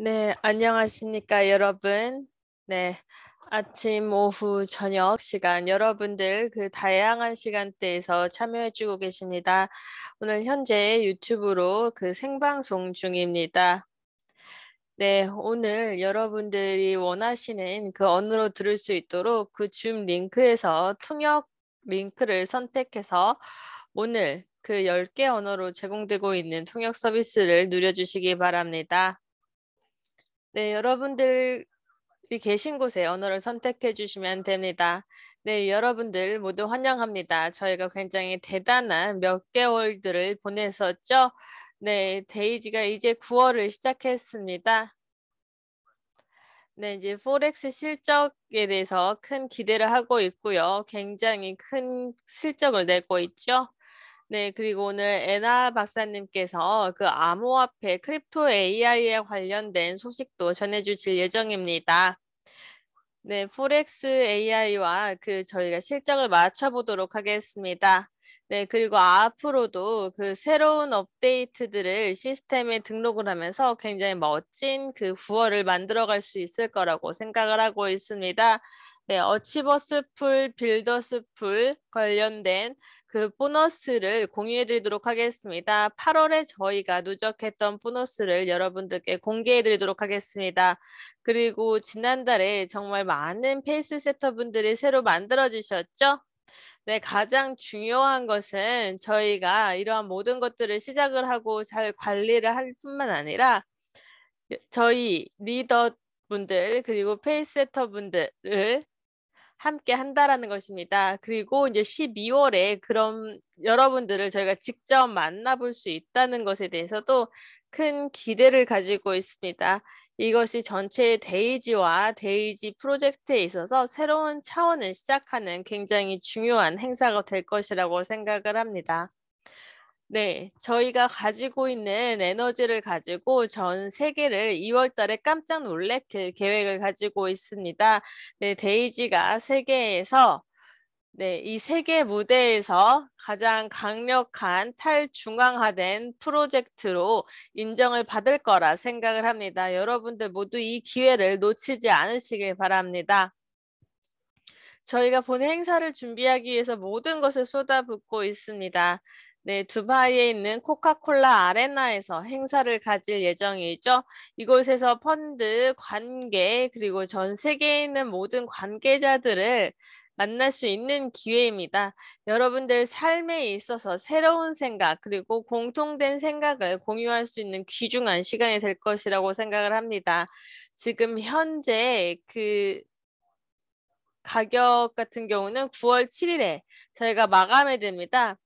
네, 안녕하십니까, 여러분. 네, 아침, 오후, 저녁 시간 여러분들 그 다양한 시간대에서 참여해주고 계십니다. 오늘 현재 유튜브로 그 생방송 중입니다. 네, 오늘 여러분들이 원하시는 그 언어로 들을 수 있도록 그 줌 링크에서 통역 링크를 선택해서 오늘 그 10개 언어로 제공되고 있는 통역 서비스를 누려주시기 바랍니다. 네, 여러분들이 계신 곳에 언어를 선택해 주시면 됩니다. 네, 여러분들 모두 환영합니다. 저희가 굉장히 대단한 몇 개월들을 보냈었죠. 네, 데이지가 이제 9월을 시작했습니다. 네, 이제 포렉스 실적에 대해서 큰 기대를 하고 있고요. 굉장히 큰 실적을 내고 있죠. 네, 그리고 오늘 에나 박사님께서 그 암호화폐 크립토 AI에 관련된 소식도 전해주실 예정입니다. 네, 포렉스 AI와 그 저희가 실적을 맞춰보도록 하겠습니다. 네, 그리고 앞으로도 그 새로운 업데이트들을 시스템에 등록을 하면서 굉장히 멋진 그 구어를 만들어갈 수 있을 거라고 생각을 하고 있습니다. 네, 어치버스 풀, 빌더스 풀 관련된 그 보너스를 공유해 드리도록 하겠습니다. 8월에 저희가 누적했던 보너스를 여러분들께 공개해 드리도록 하겠습니다. 그리고 지난달에 정말 많은 페이스 세터 분들이 새로 만들어 주셨죠? 네, 가장 중요한 것은 저희가 이러한 모든 것들을 시작을 하고 잘 관리를 할 뿐만 아니라 저희 리더 분들 그리고 페이스세터 분들을 함께 한다라는 것입니다. 그리고 이제 12월에 그런 여러분들을 저희가 직접 만나볼 수 있다는 것에 대해서도 큰 기대를 가지고 있습니다. 이것이 전체 데이지와 데이지 프로젝트에 있어서 새로운 차원을 시작하는 굉장히 중요한 행사가 될 것이라고 생각을 합니다. 네, 저희가 가지고 있는 에너지를 가지고 전 세계를 2월 달에 깜짝 놀래킬 계획을 가지고 있습니다. 네, 데이지가 세계에서 네, 이 세계 무대에서 가장 강력한 탈중앙화된 프로젝트로 인정을 받을 거라 생각을 합니다. 여러분들 모두 이 기회를 놓치지 않으시길 바랍니다. 저희가 본 행사를 준비하기 위해서 모든 것을 쏟아붓고 있습니다. 네, 두바이에 있는 코카콜라 아레나에서 행사를 가질 예정이죠. 이곳에서 펀드, 관계, 그리고 전 세계에 있는 모든 관계자들을 만날 수 있는 기회입니다. 여러분들 삶에 있어서 새로운 생각 그리고 공통된 생각을 공유할 수 있는 귀중한 시간이 될 것이라고 생각을 합니다. 지금 현재 그 가격 같은 경우는 9월 7일에 저희가 마감이 됩니다.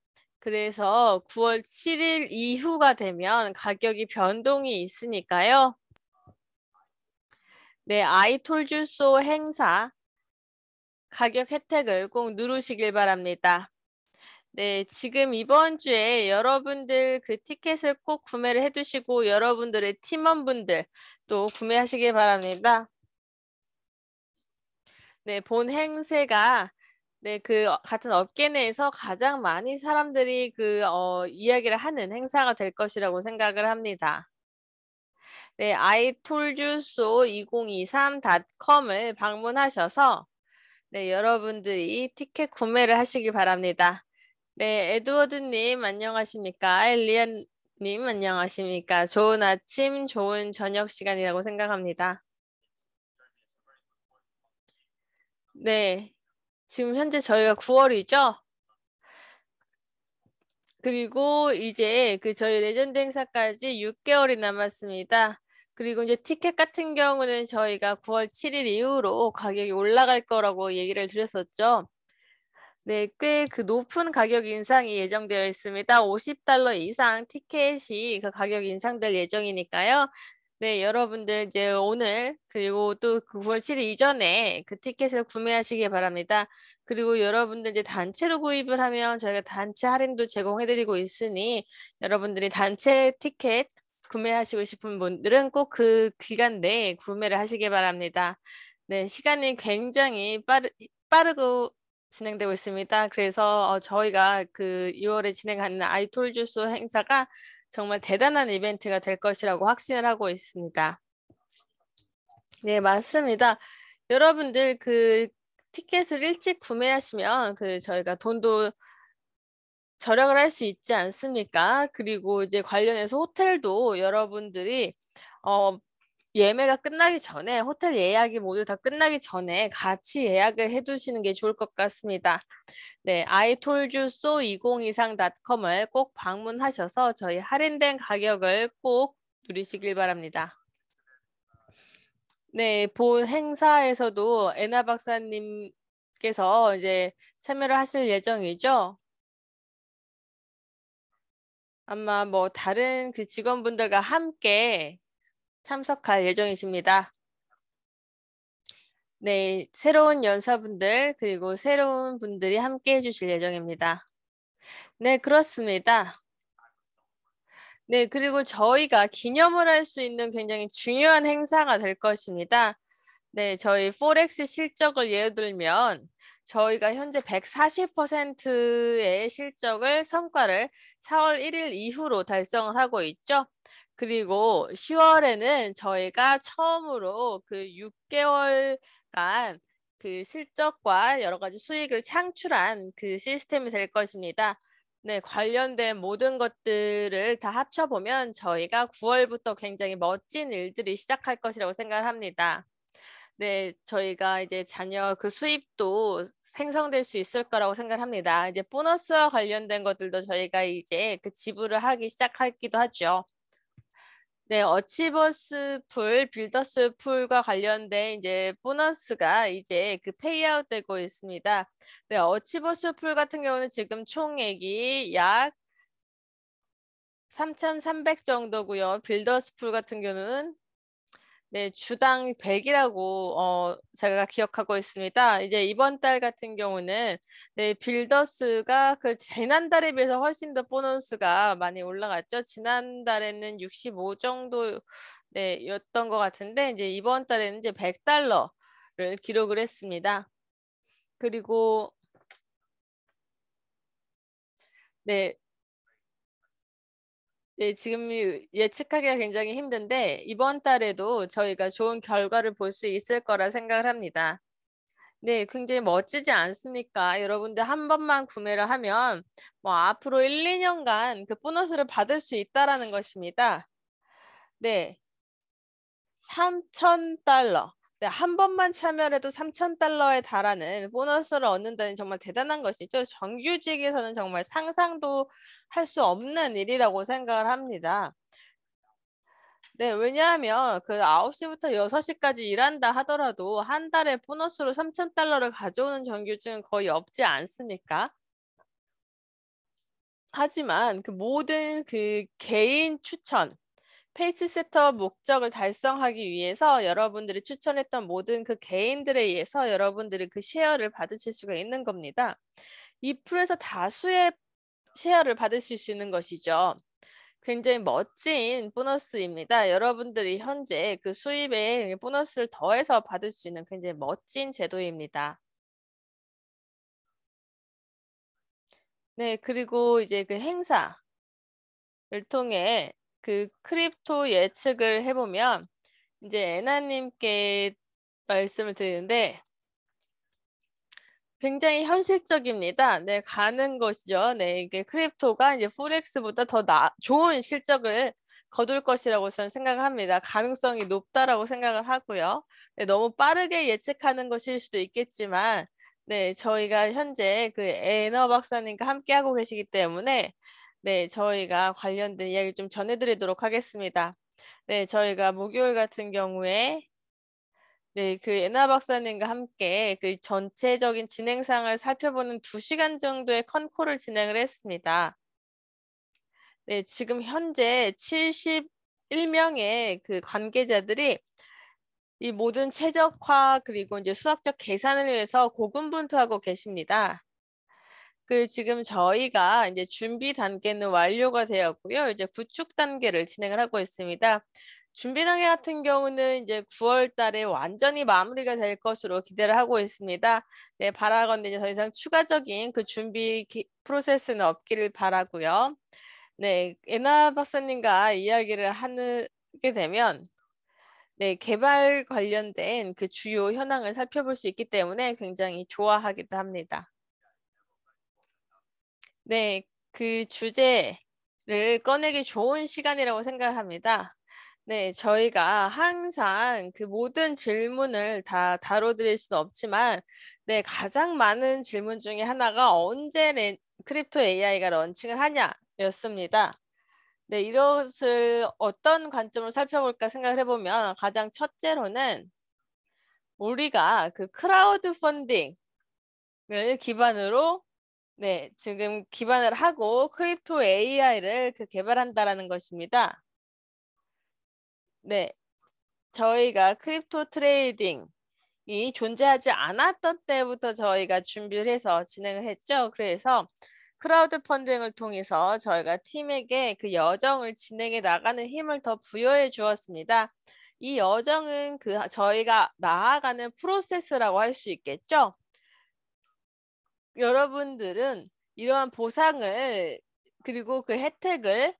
그래서 9월 7일 이후가 되면 가격이 변동이 있으니까요. 네, 아이톨주소 행사 가격 혜택을 꼭 누르시길 바랍니다. 네, 지금 이번 주에 여러분들 그 티켓을 꼭 구매를 해주시고 여러분들의 팀원분들 또 구매하시길 바랍니다. 네, 본 행세가 네, 그 어, 같은 업계 내에서 가장 많이 사람들이 그 어, 이야기를 하는 행사가 될 것이라고 생각을 합니다. 네, I told you so 2023.com을 방문하셔서 네, 여러분들이 티켓 구매를 하시기 바랍니다. 네, 에드워드님 안녕하십니까? 엘리안님 안녕하십니까? 좋은 아침, 좋은 저녁 시간이라고 생각합니다. 네, 지금 현재 저희가 9월이죠? 그리고 이제 그 저희 레전드 행사까지 6개월이 남았습니다. 그리고 이제 티켓 같은 경우는 저희가 9월 7일 이후로 가격이 올라갈 거라고 얘기를 드렸었죠. 네, 꽤 그 높은 가격 인상이 예정되어 있습니다. 50달러 이상 티켓이 그 가격 인상될 예정이니까요. 네, 여러분들 이제 오늘 그리고 또 9월 그 7일 이전에 그 티켓을 구매하시기 바랍니다. 그리고 여러분들 이제 단체로 구입을 하면 저희가 단체 할인도 제공해드리고 있으니 여러분들이 단체 티켓 구매하시고 싶은 분들은 꼭 그 기간 내에 구매를 하시기 바랍니다. 네, 시간이 굉장히 빠르, 빠르고 진행되고 있습니다. 그래서 어, 저희가 그 6월에 진행하는 아이톨 주소 행사가 정말 대단한 이벤트가 될 것이라고 확신을 하고 있습니다. 네, 맞습니다. 여러분들 그 티켓을 일찍 구매하시면 그 저희가 돈도 절약을 할 수 있지 않습니까? 그리고 이제 관련해서 호텔도 여러분들이 어, 예매가 끝나기 전에 호텔 예약이 모두 다 끝나기 전에 같이 예약을 해두시는 게 좋을 것 같습니다. 네, iToldYou2023.com을 꼭 방문하셔서 저희 할인된 가격을 꼭 누리시길 바랍니다. 네, 본 행사에서도 에나 박사님께서 이제 참여를 하실 예정이죠? 아마 뭐 다른 그 직원분들과 함께 참석할 예정이십니다. 네, 새로운 연사분들 그리고 새로운 분들이 함께 해주실 예정입니다. 네, 그렇습니다. 네, 그리고 저희가 기념을 할 수 있는 굉장히 중요한 행사가 될 것입니다. 네, 저희 포렉스 실적을 예를 들면 저희가 현재 140%의 실적을 성과를 4월 1일 이후로 달성을 하고 있죠. 그리고 10월에는 저희가 처음으로 그 6개월 약간 그 실적과 여러 가지 수익을 창출한 그 시스템이 될 것입니다. 네, 관련된 모든 것들을 다 합쳐보면 저희가 9월부터 굉장히 멋진 일들이 시작할 것이라고 생각 합니다. 네, 저희가 이제 자녀 그 수입도 생성될 수 있을 거라고 생각합니다. 이제 보너스와 관련된 것들도 저희가 이제 그 지불을 하기 시작하기도 하죠. 네, 어치버스 풀, 빌더스 풀과 관련된 이제 보너스가 이제 그 페이아웃 되고 있습니다. 네, 어치버스 풀 같은 경우는 지금 총액이 약 3,300 정도고요. 빌더스 풀 같은 경우는 네, 주당 100이라고 어, 제가 기억하고 있습니다. 이제 이번 달 같은 경우는 네, 빌더스가 그 지난달에 비해서 훨씬 더 보너스가 많이 올라갔죠. 지난달에는 65 정도 네, 였던 것 같은데 이제 이번 달에는 이제 100달러를 기록을 했습니다. 그리고 네, 예, 지금 예측하기가 굉장히 힘든데 이번 달에도 저희가 좋은 결과를 볼 수 있을 거라 생각을 합니다. 네, 굉장히 멋지지 않습니까? 여러분들 한 번만 구매를 하면 뭐 앞으로 1, 2년간 그 보너스를 받을 수 있다라는 것입니다. 네. 3,000달러. 네, 한 번만 참여해도 3천 달러에 달하는 보너스를 얻는다는 정말 대단한 것이죠. 정규직에서는 정말 상상도 할 수 없는 일이라고 생각을 합니다. 네, 왜냐하면 그아 시부터 6 시까지 일한다 하더라도 한 달에 보너스로 3천 달러를 가져오는 정규직은 거의 없지 않습니까? 하지만 그 모든 그 개인 추천, 페이스 세터 목적을 달성하기 위해서 여러분들이 추천했던 모든 그 개인들에 의해서 여러분들이 그 쉐어를 받으실 수가 있는 겁니다. 이 풀에서 다수의 쉐어를 받으실 수 있는 것이죠. 굉장히 멋진 보너스입니다. 여러분들이 현재 그 수입에 보너스를 더해서 받을 수 있는 굉장히 멋진 제도입니다. 네, 그리고 이제 그 행사를 통해 그 크립토 예측을 해보면 이제 애나님께 말씀을 드리는데 굉장히 현실적입니다. 네, 가는 것이죠. 네, 이게 크립토가 이제 포렉스보다 더 나, 좋은 실적을 거둘 것이라고 저는 생각을 합니다. 가능성이 높다라고 생각을 하고요. 네, 너무 빠르게 예측하는 것일 수도 있겠지만, 네, 저희가 현재 그 에너 박사님과 함께 하고 계시기 때문에 네, 저희가 관련된 이야기 를좀 전해드리도록 하겠습니다. 네, 저희가 목요일 같은 경우에 네, 그 에나 박사님과 함께 그 전체적인 진행상을 살펴보는 두시간 정도의 컨콜을 진행을 했습니다. 네, 지금 현재 71명의 그 관계자들이 이 모든 최적화 그리고 이제 수학적 계산을 위해서 고군분투하고 계십니다. 그 지금 저희가 이제 준비 단계는 완료가 되었고요. 이제 구축 단계를 진행을 하고 있습니다. 준비 단계 같은 경우는 이제 9월 달에 완전히 마무리가 될 것으로 기대를 하고 있습니다. 네, 바라건대 이제 더 이상 추가적인 그 준비 기, 프로세스는 없기를 바라고요. 네, 에나 박사님과 이야기를 하게 되면 네, 개발 관련된 그 주요 현황을 살펴볼 수 있기 때문에 굉장히 좋아하기도 합니다. 네, 그 주제를 꺼내기 좋은 시간이라고 생각합니다. 네, 저희가 항상 그 모든 질문을 다 다뤄드릴 수는 없지만, 네, 가장 많은 질문 중에 하나가 언제 렌, 크립토 AI가 런칭을 하냐였습니다. 네, 이것을 어떤 관점으로 살펴볼까 생각을 해보면 가장 첫째로는 우리가 그 크라우드 펀딩을 기반으로 네, 지금 기반을 하고 크립토 AI를 그 개발한다라는 것입니다. 네, 저희가 크립토 트레이딩 이 존재하지 않았던 때부터 저희가 준비를 해서 진행을 했죠. 그래서 크라우드 펀딩을 통해서 저희가 팀에게 그 여정을 진행해 나가는 힘을 더 부여해 주었습니다. 이 여정은 그 저희가 나아가는 프로세스라고 할 수 있겠죠. 여러분들은 이러한 보상을 그리고 그 혜택을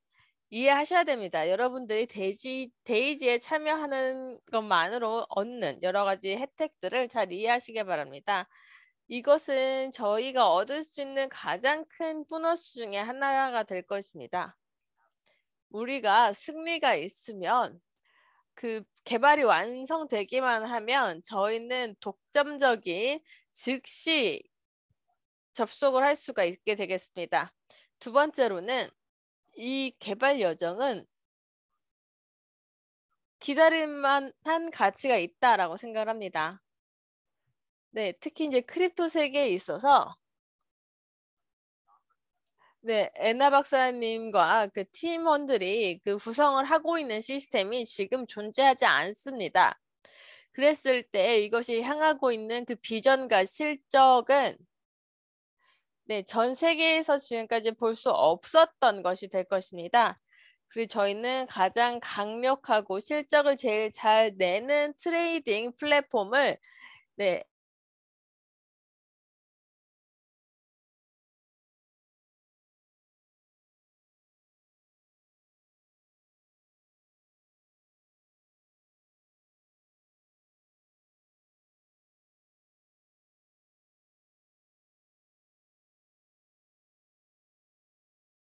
이해하셔야 됩니다. 여러분들이 데이지, 데이지에 참여하는 것만으로 얻는 여러 가지 혜택들을 잘이해하시기 바랍니다. 이것은 저희가 얻을 수 있는 가장 큰 보너스 중에 하나가 될 것입니다. 우리가 승리가 있으면 그 개발이 완성되기만 하면 저희는 독점적인 즉시 접속을 할 수가 있게 되겠습니다. 두 번째로는 이 개발 여정은 기다릴만한 가치가 있다라고 생각 합니다. 네, 특히 이제 크립토 세계에 있어서 네, 에나 박사님과 그 팀원들이 그 구성을 하고 있는 시스템이 지금 존재하지 않습니다. 그랬을 때 이것이 향하고 있는 그 비전과 실적은 네, 전 세계에서 지금까지 볼 수 없었던 것이 될 것입니다. 그리고 저희는 가장 강력하고 실적을 제일 잘 내는 트레이딩 플랫폼을 네,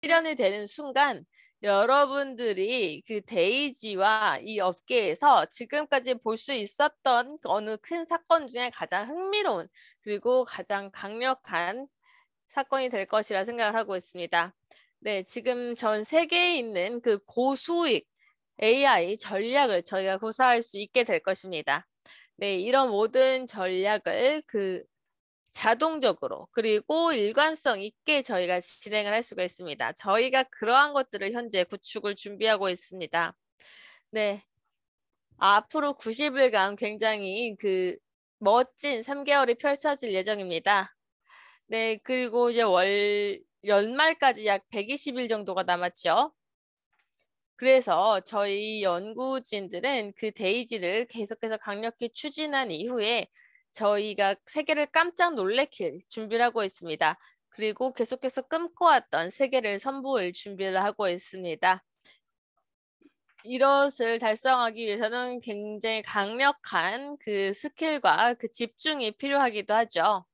실현이 되는 순간 여러분들이 그 데이지와 이 업계에서 지금까지 볼 수 있었던 어느 큰 사건 중에 가장 흥미로운 그리고 가장 강력한 사건이 될 것이라 생각을 하고 있습니다. 네, 지금 전 세계에 있는 그 고수익 AI 전략을 저희가 구사할 수 있게 될 것입니다. 네, 이런 모든 전략을 그 자동적으로 그리고 일관성 있게 저희가 진행을 할 수가 있습니다. 저희가 그러한 것들을 현재 구축을 준비하고 있습니다. 네. 앞으로 90일간 굉장히 그 멋진 3개월이 펼쳐질 예정입니다. 네, 그리고 이제 월 연말까지 약 120일 정도가 남았죠. 그래서 저희 연구진들은 그 데이지를 계속해서 강력히 추진한 이후에 저희가 세계를 깜짝 놀래킬 준비를 하고 있습니다. 그리고 계속해서 끊고왔던 세계를 선보일 준비를 하고 있습니다. 이것을 달성하기 위해서는 굉장히 강력한 그 스킬과 그 집중이 필요하기도 하죠.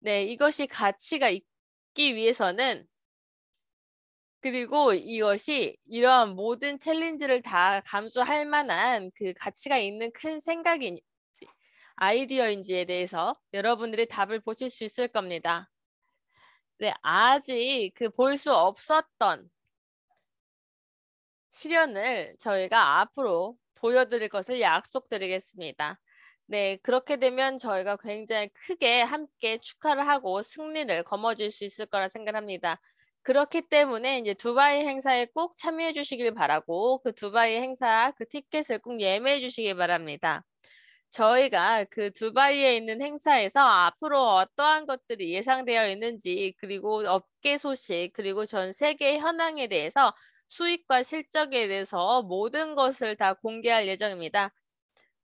네, 이것이 가치가 있기 위해서는 그리고 이것이 이러한 모든 챌린지를 다 감수할 만한 그 가치가 있는 큰 생각이 아이디어인지에 대해서 여러분들이 답을 보실 수 있을 겁니다. 네, 아직 그 볼 수 없었던 실현을 저희가 앞으로 보여드릴 것을 약속드리겠습니다. 네, 그렇게 되면 저희가 굉장히 크게 함께 축하를 하고 승리를 거머쥘 수 있을 거라 생각합니다. 그렇기 때문에 이제 두바이 행사에 꼭 참여해 주시길 바라고 그 두바이 행사 그 티켓을 꼭 예매해 주시길 바랍니다. 저희가 그 두바이에 있는 행사에서 앞으로 어떠한 것들이 예상되어 있는지 그리고 업계 소식 그리고 전 세계 현황에 대해서 수익과 실적에 대해서 모든 것을 다 공개할 예정입니다.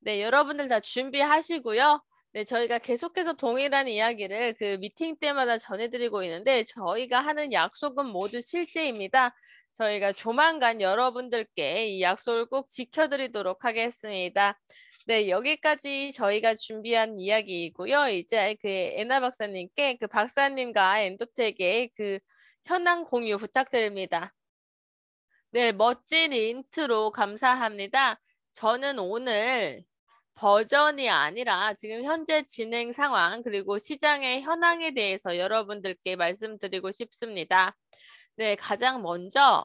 네, 여러분들 다 준비하시고요. 네, 저희가 계속해서 동일한 이야기를 그 미팅 때마다 전해드리고 있는데 저희가 하는 약속은 모두 실제입니다. 저희가 조만간 여러분들께 이 약속을 꼭 지켜드리도록 하겠습니다. 네, 여기까지 저희가 준비한 이야기이고요. 이제 그 에나 박사님께 그 박사님과 엔도텍의 그 현황 공유 부탁드립니다. 네, 멋진 인트로 감사합니다. 저는 오늘 버전이 아니라 지금 현재 진행 상황 그리고 시장의 현황에 대해서 여러분들께 말씀드리고 싶습니다. 네, 가장 먼저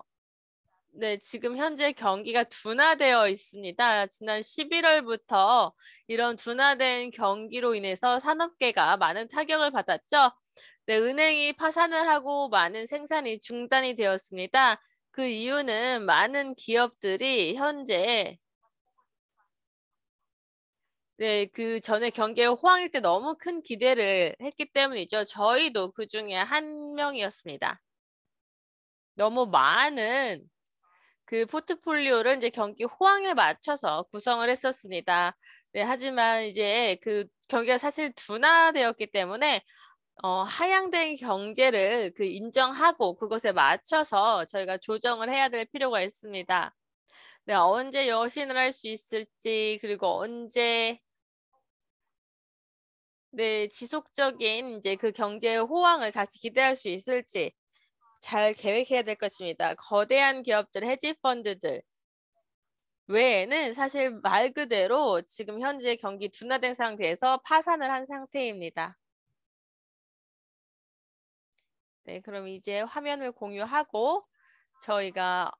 네, 지금 현재 경기가 둔화되어 있습니다. 지난 11월부터 이런 둔화된 경기로 인해서 산업계가 많은 타격을 받았죠. 네, 은행이 파산을 하고 많은 생산이 중단이 되었습니다. 그 이유는 많은 기업들이 현재 네, 그 전에 경기에 호황일 때 너무 큰 기대를 했기 때문이죠. 저희도 그 중에 한 명이었습니다. 너무 많은 그 포트폴리오를 이제 경기 호황에 맞춰서 구성을 했었습니다. 네, 하지만 이제 그 경기가 사실 둔화되었기 때문에 어, 하향된 경제를 그 인정하고 그것에 맞춰서 저희가 조정을 해야 될 필요가 있습니다. 네, 언제 여신을 할 수 있을지 그리고 언제 네, 지속적인 이제 그 경제의 호황을 다시 기대할 수 있을지 잘 계획해야 될 것입니다. 거대한 기업들, 헤지펀드들 외에는 사실 말 그대로 지금 현재 경기 둔화된 상태에서 파산을 한 상태입니다. 네, 그럼 이제 화면을 공유하고 저희가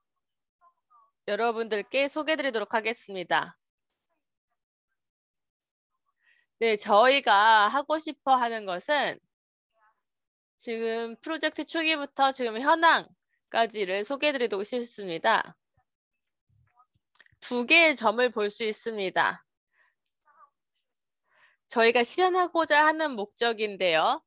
여러분들께 소개드리도록 하겠습니다. 네, 저희가 하고 싶어 하는 것은 지금 프로젝트 초기부터 지금 현황까지를 소개해드리고 싶습니다. 두 개의 점을 볼 수 있습니다. 저희가 실현하고자 하는 목적인데요.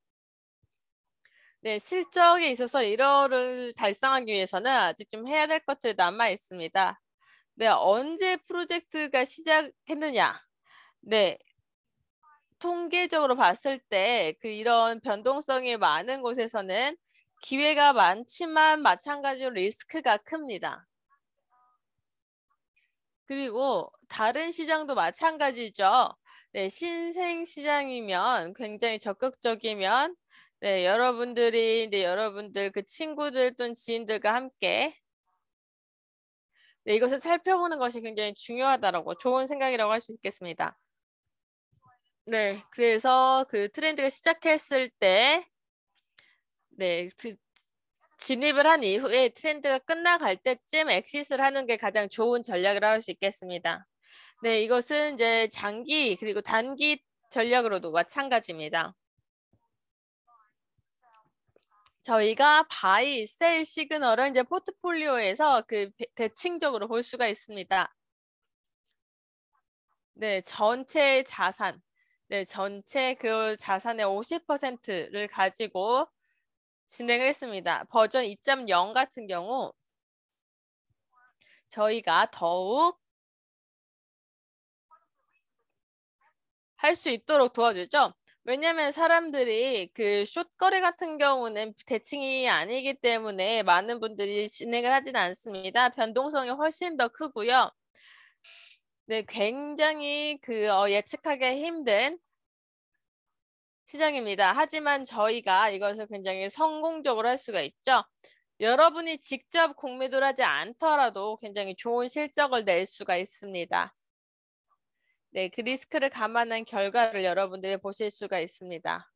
네, 실적에 있어서 1월을 달성하기 위해서는 아직 좀 해야 될 것들이 남아 있습니다. 네, 언제 프로젝트가 시작했느냐? 네, 통계적으로 봤을 때 그 이런 변동성이 많은 곳에서는 기회가 많지만 마찬가지로 리스크가 큽니다. 그리고 다른 시장도 마찬가지죠. 네, 신생 시장이면 굉장히 적극적이면 네, 여러분들이 네, 여러분들 그 친구들 또는 지인들과 함께 네, 이것을 살펴보는 것이 굉장히 중요하다라고 좋은 생각이라고 할 수 있겠습니다. 네, 그래서 그 트렌드가 시작했을 때, 네, 그 진입을 한 이후에 트렌드가 끝나갈 때쯤 엑시스를 하는 게 가장 좋은 전략이라고 할수 있겠습니다. 네, 이것은 이제 장기 그리고 단기 전략으로도 마찬가지입니다. 저희가 바이, 셀 시그널을 이제 포트폴리오에서 그 대칭적으로 볼 수가 있습니다. 네, 전체 자산. 네, 전체 그 자산의 50%를 가지고 진행을 했습니다. 버전 2.0 같은 경우 저희가 더욱 할 수 있도록 도와주죠. 왜냐하면 사람들이 그 숏거래 같은 경우는 대칭이 아니기 때문에 많은 분들이 진행을 하진 않습니다. 변동성이 훨씬 더 크고요. 네, 굉장히 그 어, 예측하기 힘든 시장입니다. 하지만 저희가 이것을 굉장히 성공적으로 할 수가 있죠. 여러분이 직접 공매도를 하지 않더라도 굉장히 좋은 실적을 낼 수가 있습니다. 네, 그 리스크를 감안한 결과를 여러분들이 보실 수가 있습니다.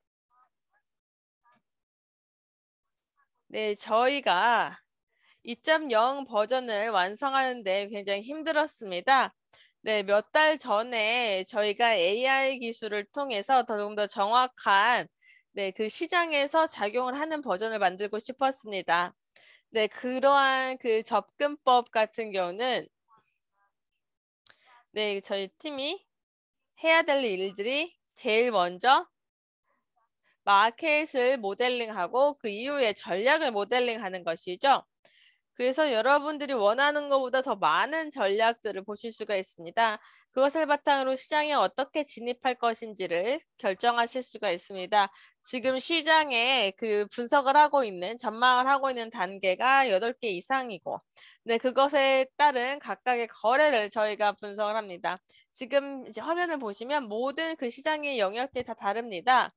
네, 저희가 2.0 버전을 완성하는데 굉장히 힘들었습니다. 네, 몇 달 전에 저희가 AI 기술을 통해서 더욱 더 정확한 네, 그 시장에서 작용을 하는 버전을 만들고 싶었습니다. 네, 그러한 그 접근법 같은 경우는 네, 저희 팀이 해야 될 일들이 제일 먼저 마켓을 모델링하고 그 이후에 전략을 모델링하는 것이죠. 그래서 여러분들이 원하는 것보다 더 많은 전략들을 보실 수가 있습니다. 그것을 바탕으로 시장에 어떻게 진입할 것인지를 결정하실 수가 있습니다. 지금 시장에 그 분석을 하고 있는 전망을 하고 있는 단계가 8개 이상이고 네, 그것에 따른 각각의 거래를 저희가 분석을 합니다. 지금 이제 화면을 보시면 모든 그 시장의 영역들이 다 다릅니다.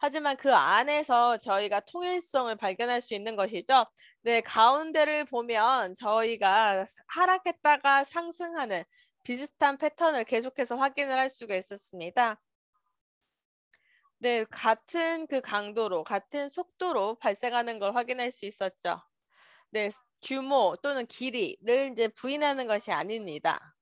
하지만 그 안에서 저희가 통일성을 발견할 수 있는 것이죠. 네, 가운데를 보면 저희가 하락했다가 상승하는 비슷한 패턴을 계속해서 확인을 할 수가 있었습니다. 네, 같은 그 강도로, 같은 속도로 발생하는 걸 확인할 수 있었죠. 네, 규모 또는 길이를 이제 부인하는 것이 아닙니다.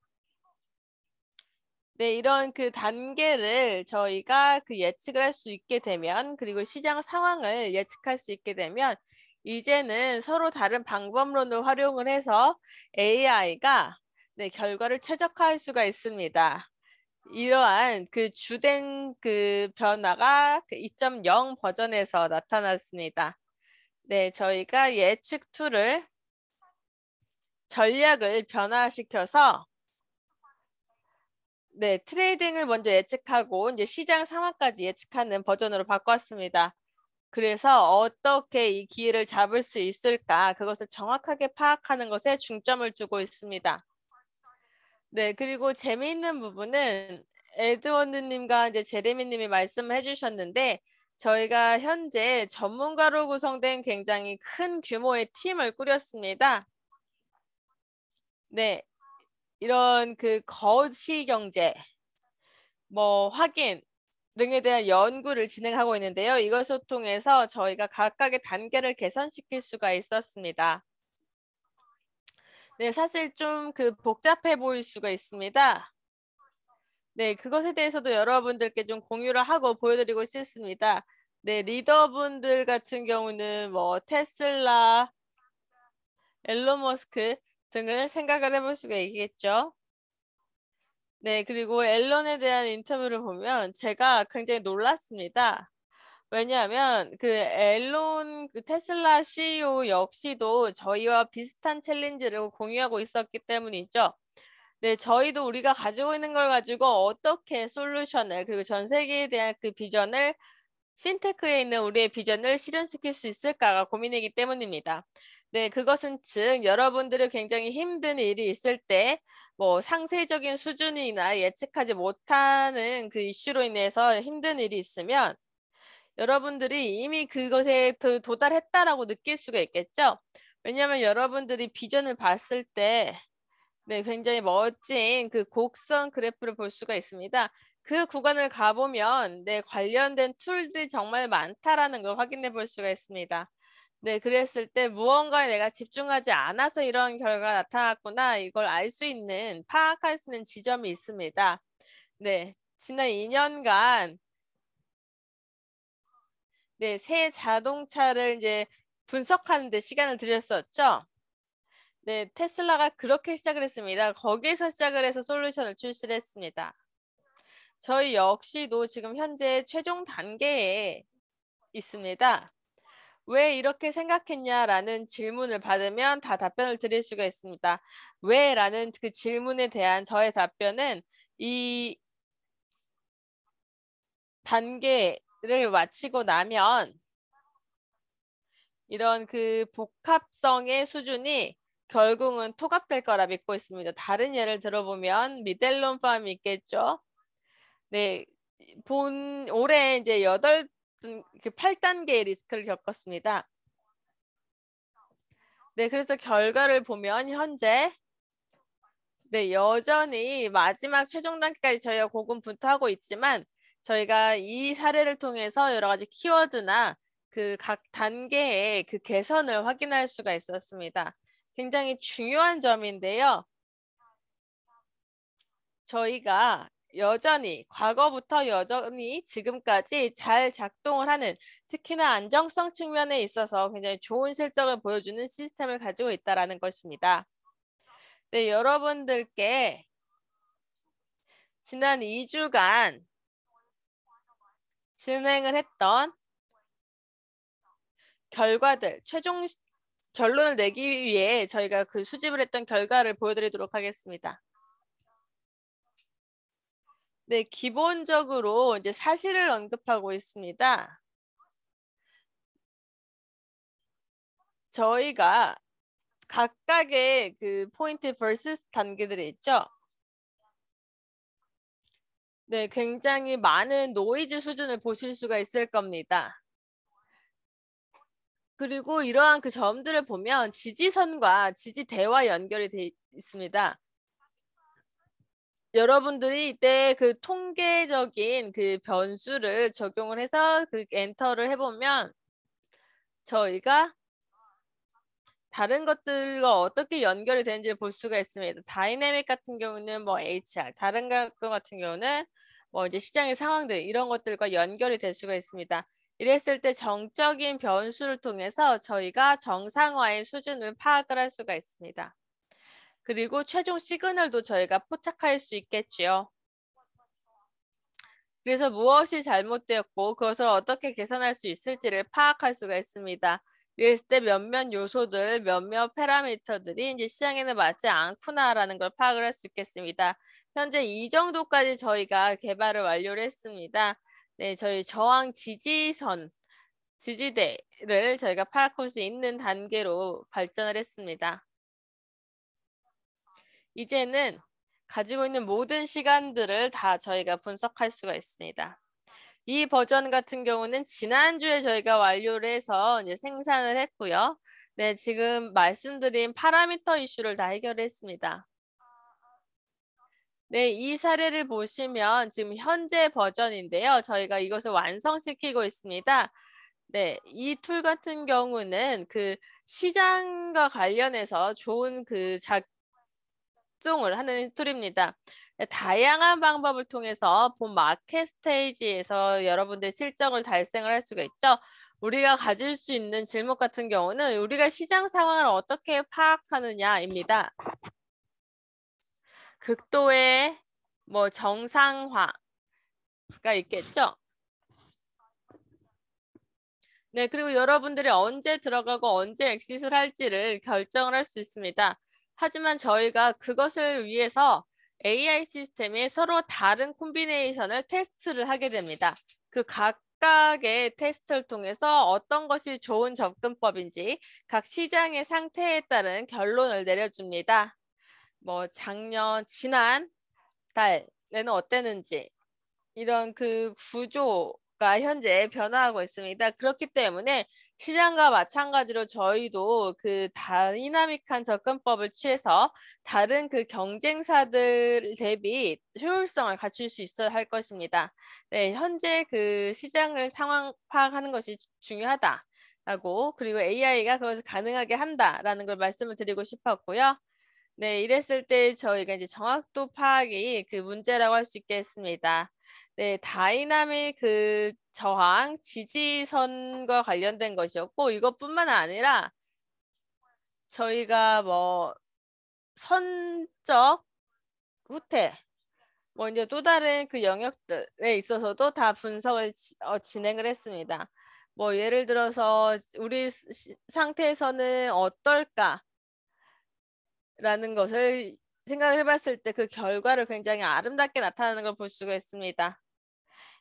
네, 이런 그 단계를 저희가 그 예측을 할 수 있게 되면 그리고 시장 상황을 예측할 수 있게 되면 이제는 서로 다른 방법론을 활용을 해서 AI가 네, 결과를 최적화할 수가 있습니다. 이러한 그 주된 그 변화가 그2.0 버전에서 나타났습니다. 네, 저희가 예측 툴을 전략을 변화시켜서 네, 트레이딩을 먼저 예측하고 이제 시장 상황까지 예측하는 버전으로 바꿨습니다. 그래서 어떻게 이 기회를 잡을 수 있을까 그것을 정확하게 파악하는 것에 중점을 두고 있습니다. 네, 그리고 재미있는 부분은 에드워드님과 이제 제레미님이 말씀해 주셨는데 저희가 현재 전문가로 구성된 굉장히 큰 규모의 팀을 꾸렸습니다. 네, 이런 그 거시 경제, 뭐 확인 등에 대한 연구를 진행하고 있는데요. 이것을 통해서 저희가 각각의 단계를 개선시킬 수가 있었습니다. 네, 사실 좀 그 복잡해 보일 수가 있습니다. 네, 그것에 대해서도 여러분들께 좀 공유를 하고 보여드리고 싶습니다. 네, 리더분들 같은 경우는 뭐 테슬라, 엘론 머스크 등을 생각을 해볼 수가 있겠죠. 네, 그리고 앨런에 대한 인터뷰를 보면 제가 굉장히 놀랐습니다. 왜냐하면 그 앨런 그 테슬라 CEO 역시도 저희와 비슷한 챌린지를 공유하고 있었기 때문이죠. 네, 저희도 우리가 가지고 있는 걸 가지고 어떻게 솔루션을 그리고 전 세계에 대한 그 비전을 핀테크에 있는 우리의 비전을 실현시킬 수 있을까가 고민이기 때문입니다. 네, 그것은 즉 여러분들이 굉장히 힘든 일이 있을 때 뭐 상세적인 수준이나 예측하지 못하는 그 이슈로 인해서 힘든 일이 있으면 여러분들이 이미 그것에 도달했다라고 느낄 수가 있겠죠. 왜냐하면 여러분들이 비전을 봤을 때 네, 굉장히 멋진 그 곡선 그래프를 볼 수가 있습니다. 그 구간을 가보면 네, 관련된 툴들이 정말 많다라는 걸 확인해 볼 수가 있습니다. 네, 그랬을 때 무언가에 내가 집중하지 않아서 이런 결과가 나타났구나. 이걸 알 수 있는, 파악할 수 있는 지점이 있습니다. 네, 지난 2년간 네, 새 자동차를 이제 분석하는 데 시간을 들였었죠. 네, 테슬라가 그렇게 시작을 했습니다. 거기에서 시작을 해서 솔루션을 출시를 했습니다. 저희 역시도 지금 현재 최종 단계에 있습니다. 왜 이렇게 생각했냐라는 질문을 받으면 다 답변을 드릴 수가 있습니다. 왜라는 그 질문에 대한 저의 답변은 이 단계를 마치고 나면 이런 그 복합성의 수준이 결국은 토갑될 거라 믿고 있습니다. 다른 예를 들어보면 미델론 팜이 있겠죠. 네, 본 올해 이제 여덟 그 8단계의 리스크를 겪었습니다. 네, 그래서 결과를 보면 현재 네, 여전히 마지막 최종 단계까지 저희가 고군분투하고 있지만 저희가 이 사례를 통해서 여러 가지 키워드나 그 각 단계의 그 개선을 확인할 수가 있었습니다. 굉장히 중요한 점인데요. 저희가 여전히 과거부터 여전히 지금까지 잘 작동을 하는 특히나 안정성 측면에 있어서 굉장히 좋은 실적을 보여주는 시스템을 가지고 있다라는 것입니다. 네, 여러분들께 지난 2주간 진행을 했던 결과들, 최종 결론을 내기 위해 저희가 그 수집을 했던 결과를 보여드리도록 하겠습니다. 네, 기본적으로 이제 사실을 언급하고 있습니다. 저희가 각각의 그 포인트 versus 단계들이 있죠. 네, 굉장히 많은 노이즈 수준을 보실 수가 있을 겁니다. 그리고 이러한 그 점들을 보면 지지선과 지지대와 연결이 돼 있습니다. 여러분들이 이때 그 통계적인 그 변수를 적용을 해서 그 엔터를 해보면 저희가 다른 것들과 어떻게 연결이 되는지를 볼 수가 있습니다. 다이내믹 같은 경우는 뭐 HR, 다른 것 같은 경우는 뭐 이제 시장의 상황들 이런 것들과 연결이 될 수가 있습니다. 이랬을 때 정적인 변수를 통해서 저희가 정상화의 수준을 파악을 할 수가 있습니다. 그리고 최종 시그널도 저희가 포착할 수 있겠지요. 그래서 무엇이 잘못되었고 그것을 어떻게 개선할 수 있을지를 파악할 수가 있습니다. 이랬을 때 몇몇 요소들, 몇몇 파라미터들이 이제 시장에는 맞지 않구나라는 걸 파악을 할 수 있겠습니다. 현재 이 정도까지 저희가 개발을 완료를 했습니다. 네, 저희 저항 지지선, 지지대를 저희가 파악할 수 있는 단계로 발전을 했습니다. 이제는 가지고 있는 모든 시간들을 다 저희가 분석할 수가 있습니다. 이 버전 같은 경우는 지난주에 저희가 완료를 해서 이제 생산을 했고요. 네, 지금 말씀드린 파라미터 이슈를 다 해결했습니다. 네, 이 사례를 보시면 지금 현재 버전인데요. 저희가 이것을 완성시키고 있습니다. 네, 이 툴 같은 경우는 그 시장과 관련해서 좋은 그 자, 접종을 하는 툴입니다. 다양한 방법을 통해서 본 마켓 스테이지에서 여러분들 실적을 달성을 할 수가 있죠. 우리가 가질 수 있는 질문 같은 경우는 우리가 시장 상황을 어떻게 파악하느냐입니다. 극도의 뭐 정상화가 있겠죠. 네, 그리고 여러분들이 언제 들어가고 언제 엑시스를 할지를 결정을 할 수 있습니다. 하지만 저희가 그것을 위해서 AI 시스템이 서로 다른 콤비네이션을 테스트를 하게 됩니다. 그 각각의 테스트를 통해서 어떤 것이 좋은 접근법인지 각 시장의 상태에 따른 결론을 내려줍니다. 뭐 작년, 지난 달에는 어땠는지 이런 그 구조가 현재 변화하고 있습니다. 그렇기 때문에 시장과 마찬가지로 저희도 그 다이나믹한 접근법을 취해서 다른 그 경쟁사들 대비 효율성을 갖출 수 있어야 할 것입니다. 네, 현재 그 시장을 상황 파악하는 것이 중요하다라고 그리고 AI가 그것을 가능하게 한다라는 걸 말씀을 드리고 싶었고요. 네, 이랬을 때 저희가 이제 정확도 파악이 그 문제라고 할 수 있겠습니다. 네, 다이나믹 그 저항, 지지선과 관련된 것이었고 이것뿐만 아니라 저희가 뭐 선적, 후퇴, 뭐 이제 또 다른 그 영역들에 있어서도 다 분석을 어, 진행을 했습니다. 뭐 예를 들어서 우리 상태에서는 어떨까라는 것을 생각을 해봤을 때 그 결과를 굉장히 아름답게 나타나는 걸 볼 수가 있습니다.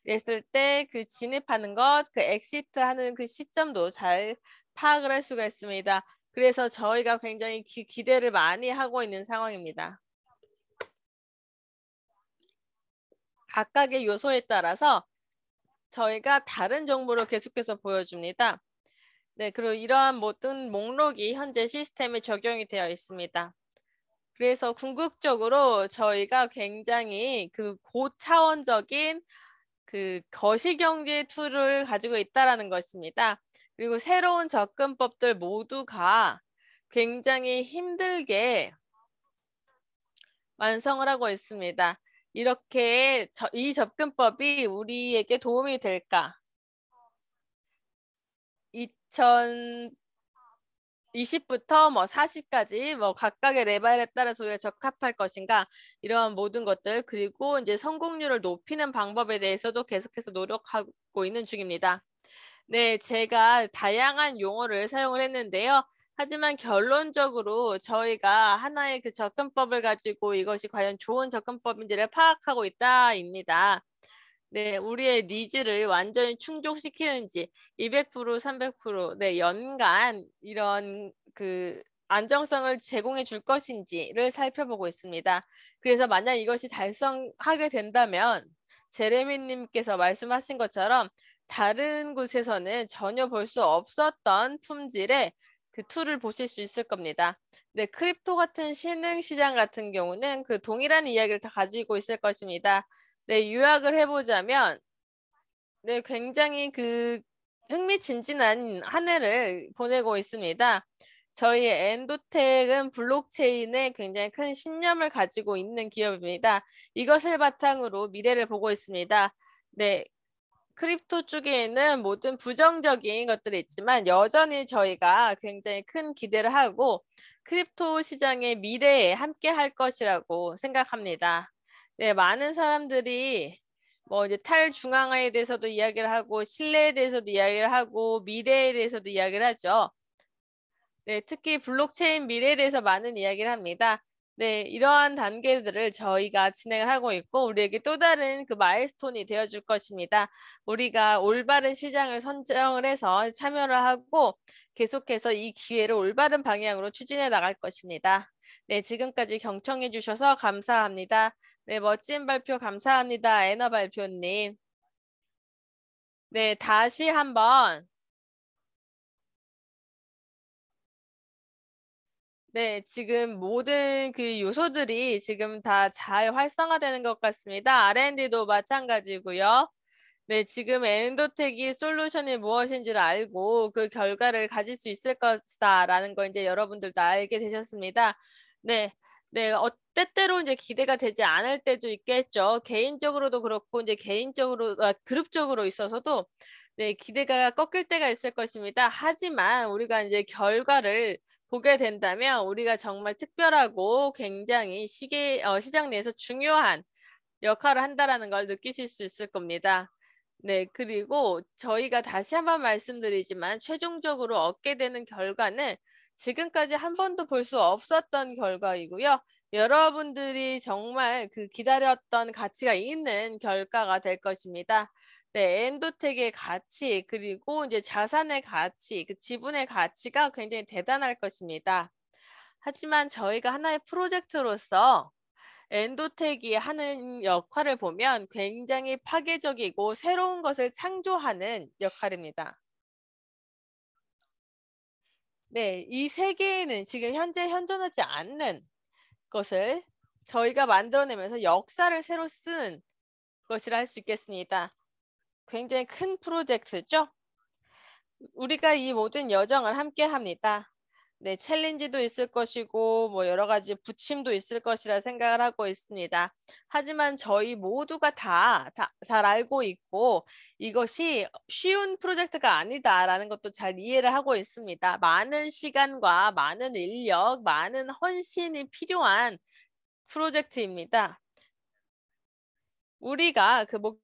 그랬을 때 그 진입하는 것, 그 엑시트 하는 그 시점도 잘 파악을 할 수가 있습니다. 그래서 저희가 굉장히 기, 기대를 많이 하고 있는 상황입니다. 각각의 요소에 따라서 저희가 다른 정보를 계속해서 보여줍니다. 네, 그리고 이러한 모든 목록이 현재 시스템에 적용이 되어 있습니다. 그래서 궁극적으로 저희가 굉장히 그 고차원적인 그 거시경제 툴을 가지고 있다라는 것입니다. 그리고 새로운 접근법들 모두가 굉장히 힘들게 완성을 하고 있습니다. 이렇게 저, 이 접근법이 우리에게 도움이 될까? 20부터 뭐 40까지 뭐 각각의 레벨에 따라서 우리가 적합할 것인가 이러한 모든 것들 그리고 이제 성공률을 높이는 방법에 대해서도 계속해서 노력하고 있는 중입니다. 네, 제가 다양한 용어를 사용을 했는데요. 하지만 결론적으로 저희가 하나의 그 접근법을 가지고 이것이 과연 좋은 접근법인지를 파악하고 있다입니다. 네, 우리의 니즈를 완전히 충족시키는지 200%, 300%, 네, 연간 이런 그 안정성을 제공해 줄 것인지를 살펴보고 있습니다. 그래서 만약 이것이 달성하게 된다면 제레미님께서 말씀하신 것처럼 다른 곳에서는 전혀 볼 수 없었던 품질의 그 툴을 보실 수 있을 겁니다. 네, 크립토 같은 신흥 시장 같은 경우는 그 동일한 이야기를 다 가지고 있을 것입니다. 네, 요약을 해보자면, 네, 굉장히 그 흥미진진한 한 해를 보내고 있습니다. 저희 엔도텍은 블록체인에 굉장히 큰 신념을 가지고 있는 기업입니다. 이것을 바탕으로 미래를 보고 있습니다. 네, 크립토 쪽에는 모든 부정적인 것들이 있지만 여전히 저희가 굉장히 큰 기대를 하고 크립토 시장의 미래에 함께 할 것이라고 생각합니다. 네, 많은 사람들이 뭐 이제 탈중앙화에 대해서도 이야기를 하고 신뢰에 대해서도 이야기를 하고 미래에 대해서도 이야기를 하죠. 네, 특히 블록체인 미래에 대해서 많은 이야기를 합니다. 네, 이러한 단계들을 저희가 진행을 하고 있고 우리에게 또 다른 그 마일스톤이 되어줄 것입니다. 우리가 올바른 시장을 선정을 해서 참여를 하고 계속해서 이 기회를 올바른 방향으로 추진해 나갈 것입니다. 네, 지금까지 경청해 주셔서 감사합니다. 네, 멋진 발표 감사합니다. 애너 발표님. 네, 다시 한번 네, 지금 모든 그 요소들이 지금 다 잘 활성화되는 것 같습니다. R&D도 마찬가지고요. 네, 지금 엔도텍이 솔루션이 무엇인지를 알고 그 결과를 가질 수 있을 것이다라는 걸 이제 여러분들도 알게 되셨습니다. 네. 네, 어, 때때로 이제 기대가 되지 않을 때도 있겠죠. 개인적으로도 그렇고 이제 개인적으로 아, 그룹적으로 있어서도 네, 기대가 꺾일 때가 있을 것입니다. 하지만 우리가 이제 결과를 보게 된다면 우리가 정말 특별하고 굉장히 시계 어, 시장 내에서 중요한 역할을 한다라는 걸 느끼실 수 있을 겁니다. 네, 그리고 저희가 다시 한번 말씀드리지만 최종적으로 얻게 되는 결과는 지금까지 한 번도 볼 수 없었던 결과이고요. 여러분들이 정말 그 기다렸던 가치가 있는 결과가 될 것입니다. 네, 엔도텍의 가치 그리고 이제 자산의 가치, 그 지분의 가치가 굉장히 대단할 것입니다. 하지만 저희가 하나의 프로젝트로서 엔도텍이 하는 역할을 보면 굉장히 파괴적이고 새로운 것을 창조하는 역할입니다. 네, 이세 개는 지금 현재 현존하지 않는 것을 저희가 만들어내면서 역사를 새로 쓴 것이라 할 수 있겠습니다. 굉장히 큰 프로젝트죠? 우리가 이 모든 여정을 함께 합니다. 네, 챌린지도 있을 것이고 뭐 여러 가지 부침도 있을 것이라 생각을 하고 있습니다. 하지만 저희 모두가 다 잘 알고 있고 이것이 쉬운 프로젝트가 아니다라는 것도 잘 이해를 하고 있습니다. 많은 시간과 많은 인력, 많은 헌신이 필요한 프로젝트입니다. 우리가 그 목,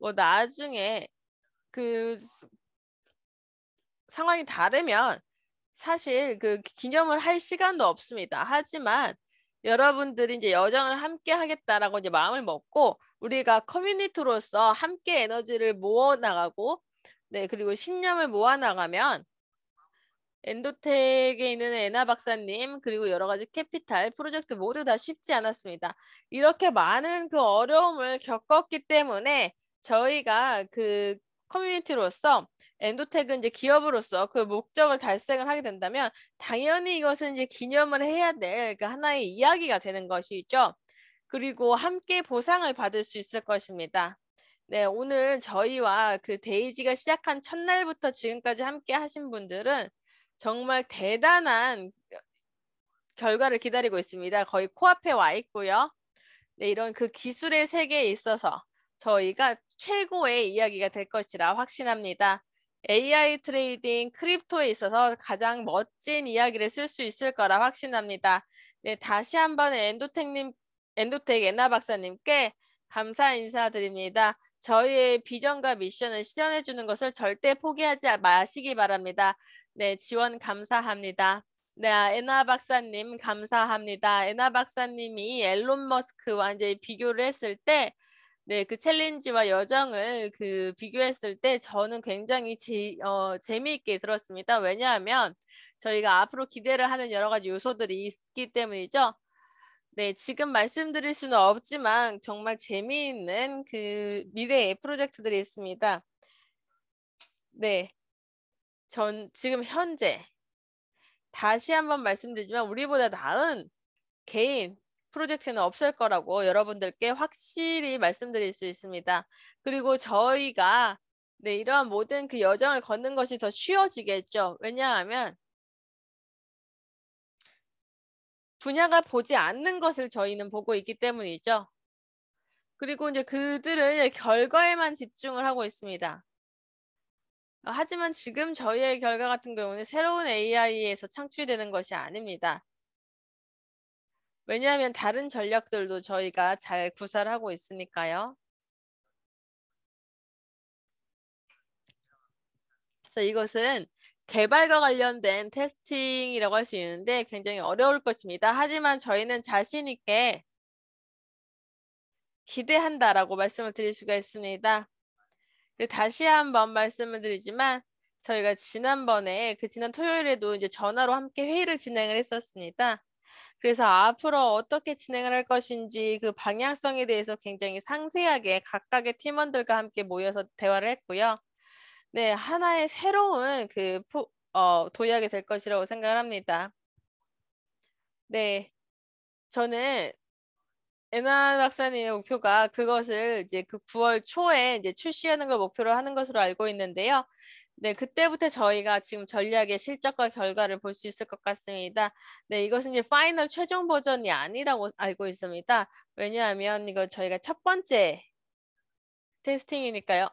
뭐 나중에 그 상황이 다르면 사실 그 기념을 할 시간도 없습니다. 하지만 여러분들이 이제 여정을 함께 하겠다라고 이제 마음을 먹고 우리가 커뮤니티로서 함께 에너지를 모아 나가고 네 그리고 신념을 모아 나가면 엔도텍에 있는 에나 박사님 그리고 여러 가지 캐피탈 프로젝트 모두 다 쉽지 않았습니다. 이렇게 많은 그 어려움을 겪었기 때문에 저희가 그 커뮤니티로서 엔도텍은 이제 기업으로서 그 목적을 달성을 하게 된다면 당연히 이것은 이제 기념을 해야 될 그 하나의 이야기가 되는 것이죠. 그리고 함께 보상을 받을 수 있을 것입니다. 네, 오늘 저희와 그 데이지가 시작한 첫날부터 지금까지 함께 하신 분들은 정말 대단한 결과를 기다리고 있습니다. 거의 코앞에 와 있고요. 네, 이런 그 기술의 세계에 있어서 저희가 최고의 이야기가 될 것이라 확신합니다. AI 트레이딩 크립토에 있어서 가장 멋진 이야기를 쓸 수 있을 거라 확신합니다. 네, 다시 한 번 엔도텍님, 엔도텍 에나 박사님께 감사 인사드립니다. 저희의 비전과 미션을 실현해 주는 것을 절대 포기하지 마시기 바랍니다. 네, 지원 감사합니다. 네, 에나 아, 박사님 감사합니다. 에나 박사님이 앨런 머스크와 이제 비교를 했을 때 네, 그 챌린지와 여정을 그 비교했을 때 저는 굉장히 제, 어, 재미있게 들었습니다. 왜냐하면 저희가 앞으로 기대를 하는 여러 가지 요소들이 있기 때문이죠. 네, 지금 말씀드릴 수는 없지만 정말 재미있는 그 미래의 프로젝트들이 있습니다. 네, 전 지금 현재 다시 한번 말씀드리지만 우리보다 나은 개인 프로젝트는 없을 거라고 여러분들께 확실히 말씀드릴 수 있습니다. 그리고 저희가 네, 이러한 모든 그 여정을 걷는 것이 더 쉬워지겠죠. 왜냐하면 분야가 보지 않는 것을 저희는 보고 있기 때문이죠. 그리고 이제 그들은 결과에만 집중을 하고 있습니다. 하지만 지금 저희의 결과 같은 경우는 새로운 AI에서 창출되는 것이 아닙니다. 왜냐하면 다른 전략들도 저희가 잘 구사를 하고 있으니까요. 그래서 이것은 개발과 관련된 테스팅이라고 할 수 있는데 굉장히 어려울 것입니다. 하지만 저희는 자신 있게 기대한다라고 말씀을 드릴 수가 있습니다. 다시 한번 말씀을 드리지만 저희가 지난번에 그 지난 토요일에도 이제 전화로 함께 회의를 진행을 했었습니다. 그래서 앞으로 어떻게 진행을 할 것인지 그 방향성에 대해서 굉장히 상세하게 각각의 팀원들과 함께 모여서 대화를 했고요. 네, 하나의 새로운 그 어, 도약이 될 것이라고 생각을 합니다. 네, 저는 에나 박사님의 목표가 그것을 이제 그 9월 초에 이제 출시하는 걸 목표로 하는 것으로 알고 있는데요. 네, 그때부터 저희가 지금 전략의 실적과 결과를 볼 수 있을 것 같습니다. 네, 이것은 이제 파이널 최종 버전이 아니라고 알고 있습니다. 왜냐하면 이거 저희가 첫 번째 테스팅이니까요.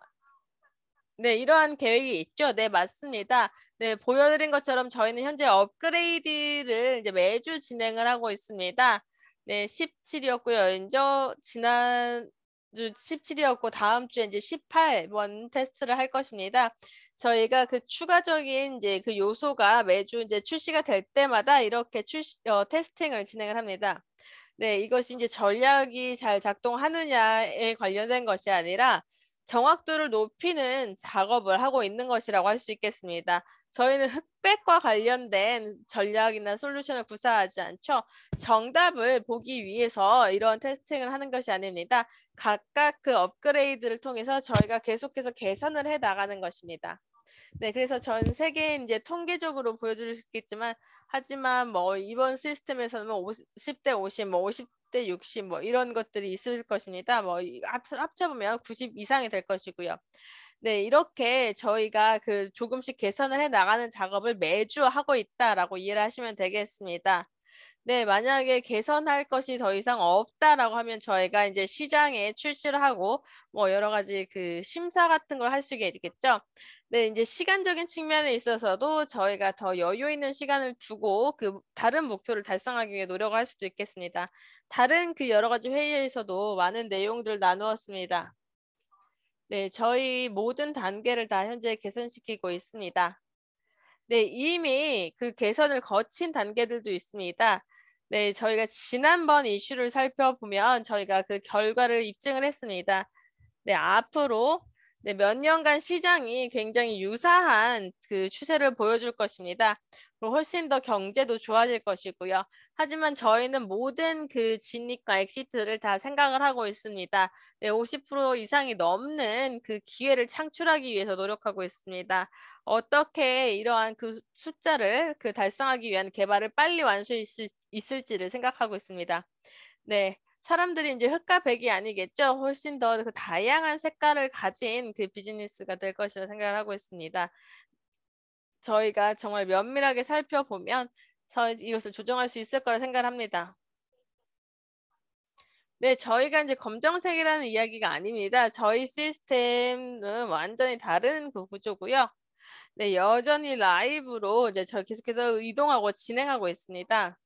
네, 이러한 계획이 있죠. 네, 맞습니다. 네, 보여드린 것처럼 저희는 현재 업그레이드를 이제 매주 진행을 하고 있습니다. 네, 17이었고요. 이제 지난주 17이었고 다음 주에 이제 18번 테스트를 할 것입니다. 저희가 그 추가적인 이제 그 요소가 매주 이제 출시가 될 때마다 이렇게 출시 어, 테스팅을 진행을 합니다. 네, 이것이 이제 전략이 잘 작동하느냐에 관련된 것이 아니라 정확도를 높이는 작업을 하고 있는 것이라고 할 수 있겠습니다. 저희는 흑백과 관련된 전략이나 솔루션을 구사하지 않죠. 정답을 보기 위해서 이런 테스팅을 하는 것이 아닙니다. 각각 그 업그레이드를 통해서 저희가 계속해서 개선을 해 나가는 것입니다. 네, 그래서 전 세계 이제 통계적으로 보여드릴수 있겠지만 하지만 뭐 이번 시스템에서는 50대 50, 뭐50 대60뭐 이런 것들이 있을 것입니다. 뭐 합쳐보면 90 이상이 될 것이고요. 네, 이렇게 저희가 그 조금씩 개선을 해 나가는 작업을 매주 하고 있다라고 이해를 하시면 되겠습니다. 네, 만약에 개선할 것이 더 이상 없다라고 하면 저희가 이제 시장에 출시를 하고 뭐 여러 가지 그 심사 같은 걸 할 수가 있겠죠. 네, 이제 시간적인 측면에 있어서도 저희가 더 여유 있는 시간을 두고 그 다른 목표를 달성하기 위해 노력할 수도 있겠습니다. 다른 그 여러 가지 회의에서도 많은 내용들을 나누었습니다. 네, 저희 모든 단계를 다 현재 개선시키고 있습니다. 네, 이미 그 개선을 거친 단계들도 있습니다. 네, 저희가 지난번 이슈를 살펴보면 저희가 그 결과를 입증을 했습니다. 네, 앞으로 네, 몇 년간 시장이 굉장히 유사한 그 추세를 보여줄 것입니다. 훨씬 더 경제도 좋아질 것이고요. 하지만 저희는 모든 그 진입과 엑시트를 다 생각을 하고 있습니다. 네, 50% 이상이 넘는 그 기회를 창출하기 위해서 노력하고 있습니다. 어떻게 이러한 그 숫자를 그 달성하기 위한 개발을 빨리 완수할 수 있을지를 생각하고 있습니다. 네, 사람들이 이제 흑과 백이 아니겠죠. 훨씬 더그 다양한 색깔을 가진 그 비즈니스가 될 것이라 생각 하고 있습니다. 저희가 정말 면밀하게 살펴보면 이것을 조정할 수 있을 거라 생각합니다. 네, 저희가 이제 검정색이라는 이야기가 아닙니다. 저희 시스템은 완전히 다른 그 구조고요. 네, 여전히 라이브로 이제 저 계속해서 이동하고 진행하고 있습니다.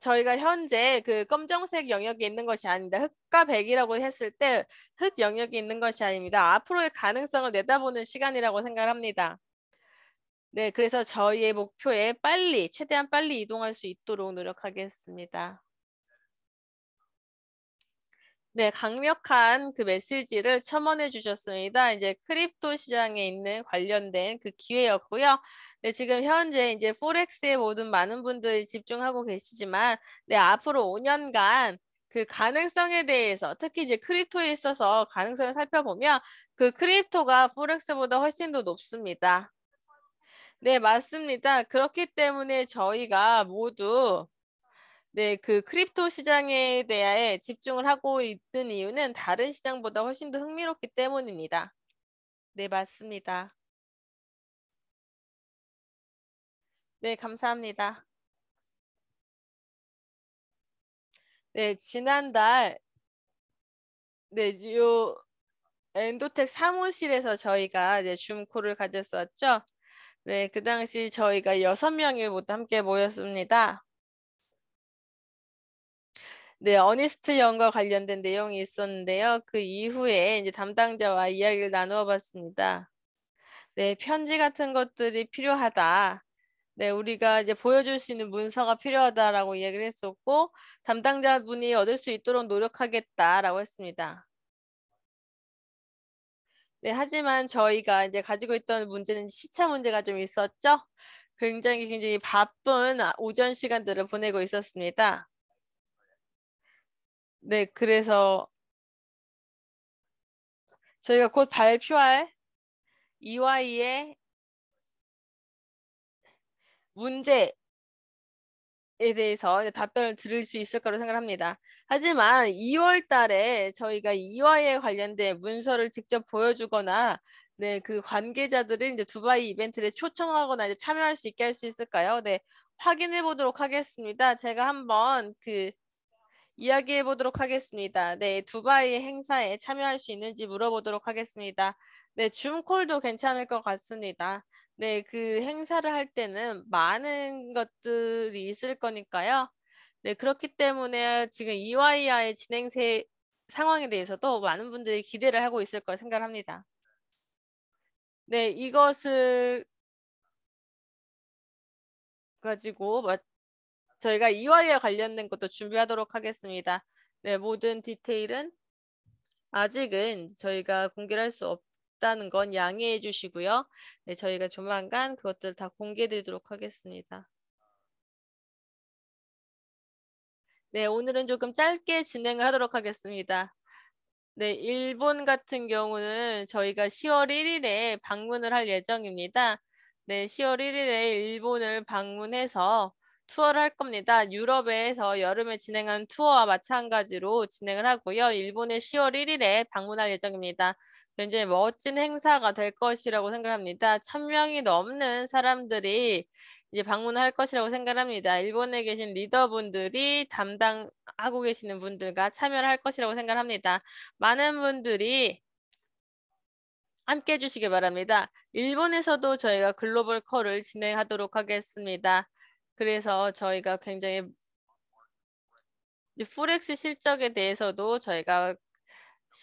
저희가 현재 그 검정색 영역이 있는 것이 아닙니다. 흑과 백이라고 했을 때 흑 영역이 있는 것이 아닙니다. 앞으로의 가능성을 내다보는 시간이라고 생각합니다. 네, 그래서 저희의 목표에 빨리, 최대한 빨리 이동할 수 있도록 노력하겠습니다. 네, 강력한 그 메시지를 첨언해 주셨습니다. 이제 크립토 시장에 있는 관련된 그 기회였고요. 네, 지금 현재 이제 포렉스에 모든 많은 분들이 집중하고 계시지만 네, 앞으로 5년간 그 가능성에 대해서 특히 이제 크립토에 있어서 가능성을 살펴보면 그 크립토가 포렉스보다 훨씬 더 높습니다. 네, 맞습니다. 그렇기 때문에 저희가 모두 네, 그 크립토 시장에 대해 집중을 하고 있는 이유는 다른 시장보다 훨씬 더 흥미롭기 때문입니다. 네, 맞습니다. 네, 감사합니다. 네, 지난달 네, 요 엔도텍 사무실에서 저희가 이제 줌콜을 가졌었죠. 네, 그 당시 저희가 여섯 명이 모두 함께 모였습니다. 네, 어니스트 연과 관련된 내용이 있었는데요. 그 이후에 이제 담당자와 이야기를 나누어 봤습니다. 네, 편지 같은 것들이 필요하다. 네, 우리가 이제 보여줄 수 있는 문서가 필요하다라고 이야기를 했었고, 담당자분이 얻을 수 있도록 노력하겠다라고 했습니다. 네, 하지만 저희가 이제 가지고 있던 문제는 시차 문제가 좀 있었죠. 굉장히 굉장히 바쁜 오전 시간들을 보내고 있었습니다. 네, 그래서 저희가 곧 발표할 EY의 문제에 대해서 답변을 들을 수 있을 거로 생각합니다. 하지만 2월 달에 저희가 EY에 관련된 문서를 직접 보여주거나 네, 그 관계자들을 이제 두바이 이벤트를 초청하거나 이제 참여할 수 있게 할 수 있을까요? 네, 확인해 보도록 하겠습니다. 제가 한번 그 이야기해 보도록 하겠습니다. 네, 두바이 행사에 참여할 수 있는지 물어보도록 하겠습니다. 네, 줌콜도 괜찮을 것 같습니다. 네, 그 행사를 할 때는 많은 것들이 있을 거니까요. 네, 그렇기 때문에 지금 e y 이의 진행세 상황에 대해서도 많은 분들이 기대를 하고 있을 걸 생각합니다. 네, 이것을 가지고 저희가 이와에 관련된 것도 준비하도록 하겠습니다. 네, 모든 디테일은 아직은 저희가 공개를 할수 없다는 건 양해해 주시고요. 네, 저희가 조만간 그것들 다 공개해 드리도록 하겠습니다. 네, 오늘은 조금 짧게 진행을 하도록 하겠습니다. 네, 일본 같은 경우는 저희가 10월 1일에 방문을 할 예정입니다. 네, 10월 1일에 일본을 방문해서 투어를 할 겁니다. 유럽에서 여름에 진행한 투어와 마찬가지로 진행을 하고요. 일본에 10월 1일에 방문할 예정입니다. 굉장히 멋진 행사가 될 것이라고 생각합니다. 1000명이 넘는 사람들이 이제 방문할 것이라고 생각합니다. 일본에 계신 리더분들이 담당하고 계시는 분들과 참여를 할 것이라고 생각합니다. 많은 분들이 함께 해주시기 바랍니다. 일본에서도 저희가 글로벌 컬을 진행하도록 하겠습니다. 그래서 저희가 굉장히 포렉스 실적에 대해서도 저희가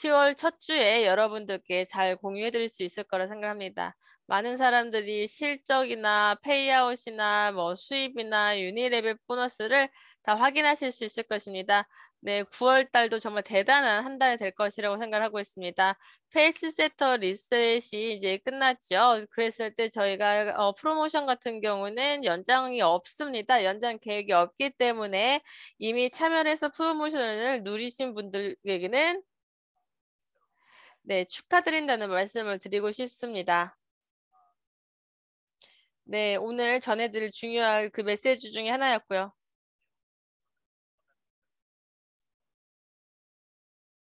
10월 첫 주에 여러분들께 잘 공유해 드릴 수 있을 거라 생각합니다. 많은 사람들이 실적이나 페이아웃이나 뭐 수입이나 유니레벨 보너스를 다 확인하실 수 있을 것입니다. 네, 9월 달도 정말 대단한 한 달이 될 것이라고 생각하고 있습니다. 페이스 세터 리셋이 이제 끝났죠. 그랬을 때 저희가 어, 프로모션 같은 경우는 연장이 없습니다. 연장 계획이 없기 때문에 이미 참여해서 프로모션을 누리신 분들에게는 네, 축하드린다는 말씀을 드리고 싶습니다. 네, 오늘 전해드릴 중요한 그 메시지 중에 하나였고요.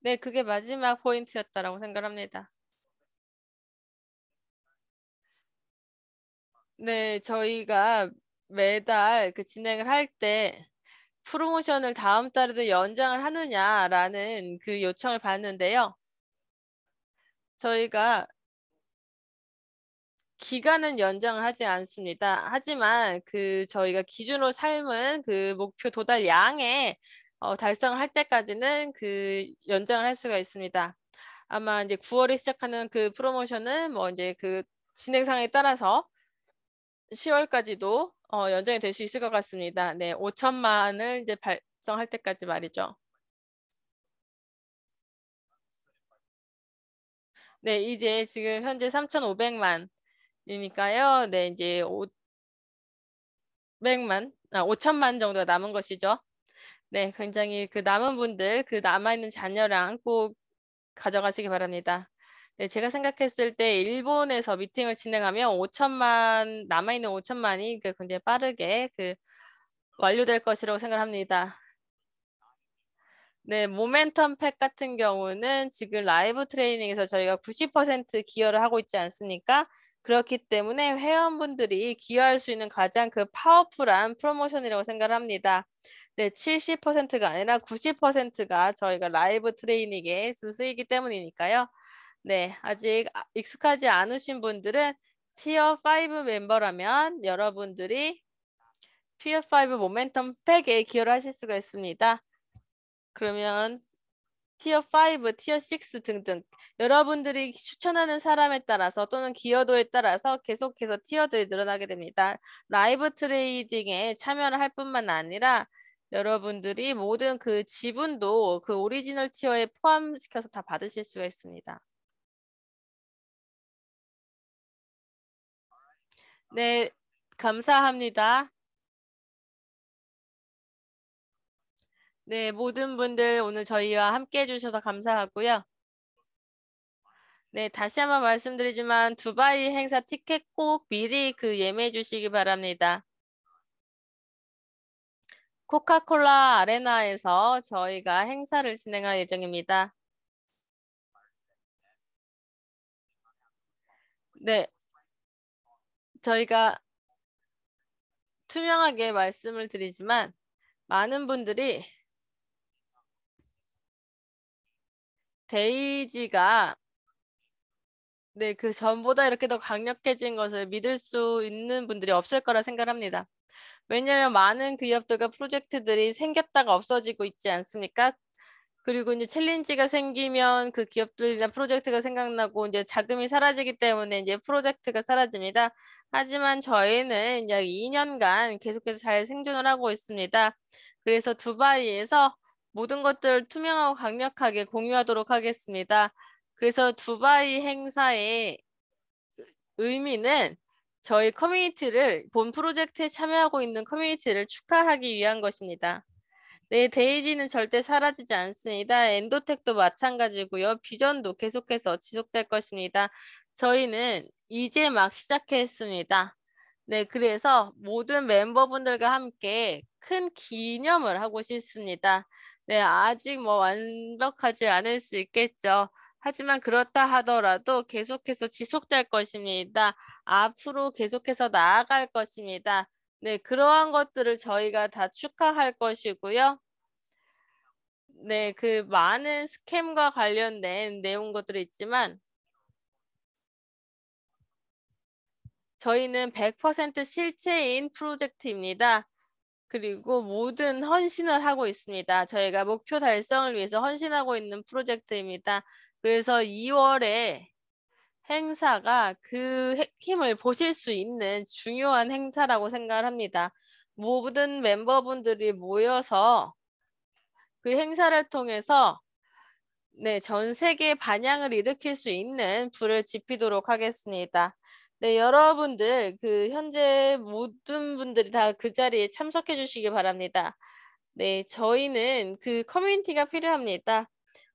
네, 그게 마지막 포인트였다라고 생각합니다. 네, 저희가 매달 그 진행을 할 때 프로모션을 다음 달에도 연장을 하느냐라는 그 요청을 받는데요. 저희가 기간은 연장을 하지 않습니다. 하지만 그 저희가 기준으로 삶은 그 목표 도달 양에 어, 달성할 때까지는 그 연장을 할 수가 있습니다. 아마 이제 9월에 시작하는 그 프로모션은 뭐 이제 그 진행 상에 따라서 10월까지도 어, 연장이 될 수 있을 것 같습니다. 네, 5천만을 이제 발성할 때까지 말이죠. 네, 이제 지금 현재 3,500만이니까요. 네, 이제 500만, 아, 5천만 정도가 남은 것이죠. 네, 굉장히 그 남은 분들, 그 남아있는 자녀랑 꼭 가져가시기 바랍니다. 네, 제가 생각했을 때 일본에서 미팅을 진행하면 5천만, 남아있는 5천만이 그 굉장히 빠르게 그 완료될 것이라고 생각합니다. 네, 모멘텀 팩 같은 경우는 지금 라이브 트레이닝에서 저희가 90% 기여를 하고 있지 않습니까? 그렇기 때문에 회원분들이 기여할 수 있는 가장 그 파워풀한 프로모션이라고 생각합니다. 네, 70%가 아니라 90%가 저희가 라이브 트레이닝에 쓰이기 때문이니까요. 네, 아직 아, 익숙하지 않으신 분들은 티어 5 멤버라면 여러분들이 티어 5 모멘텀 팩에 기여를 하실 수가 있습니다. 그러면 티어 5, 티어 6 등등 여러분들이 추천하는 사람에 따라서 또는 기여도에 따라서 계속해서 티어들이 늘어나게 됩니다. 라이브 트레이딩에 참여를 할 뿐만 아니라 여러분들이 모든 그 지분도 그 오리지널 티어에 포함시켜서 다 받으실 수가 있습니다. 네, 감사합니다. 네, 모든 분들 오늘 저희와 함께 해주셔서 감사하고요. 네, 다시 한번 말씀드리지만 두바이 행사 티켓 꼭 미리 그 예매해 주시기 바랍니다. 코카콜라 아레나에서 저희가 행사를 진행할 예정입니다. 네, 저희가 투명하게 말씀을 드리지만 많은 분들이 데이지가 네, 그 전보다 이렇게 더 강력해진 것을 믿을 수 있는 분들이 없을 거라 생각합니다. 왜냐하면 많은 기업들과 프로젝트들이 생겼다가 없어지고 있지 않습니까? 그리고 이제 챌린지가 생기면 그 기업들이나 프로젝트가 생각나고 이제 자금이 사라지기 때문에 이제 프로젝트가 사라집니다. 하지만 저희는 약 2년간 계속해서 잘 생존을 하고 있습니다. 그래서 두바이에서 모든 것들 을 투명하고 강력하게 공유하도록 하겠습니다. 그래서 두바이 행사의 의미는 저희 커뮤니티를 본 프로젝트에 참여하고 있는 커뮤니티를 축하하기 위한 것입니다. 네, 데이지는 절대 사라지지 않습니다. 엔도텍도 마찬가지고요. 비전도 계속해서 지속될 것입니다. 저희는 이제 막 시작했습니다. 네, 그래서 모든 멤버분들과 함께 큰 기념을 하고 싶습니다. 네, 아직 뭐 완벽하지 않을 수 있겠죠. 하지만 그렇다 하더라도 계속해서 지속될 것입니다. 앞으로 계속해서 나아갈 것입니다. 네, 그러한 것들을 저희가 다 축하할 것이고요. 네, 그 많은 스캠과 관련된 내용 것들이 있지만 저희는 100% 실체인 프로젝트입니다. 그리고 모든 헌신을 하고 있습니다. 저희가 목표 달성을 위해서 헌신하고 있는 프로젝트입니다. 그래서 2월에 행사가 그 힘을 보실 수 있는 중요한 행사라고 생각을 합니다. 모든 멤버분들이 모여서 그 행사를 통해서 네, 전 세계 반향을 일으킬 수 있는 불을 지피도록 하겠습니다. 네, 여러분들 그 현재 모든 분들이 다 그 자리에 참석해 주시기 바랍니다. 네, 저희는 그 커뮤니티가 필요합니다.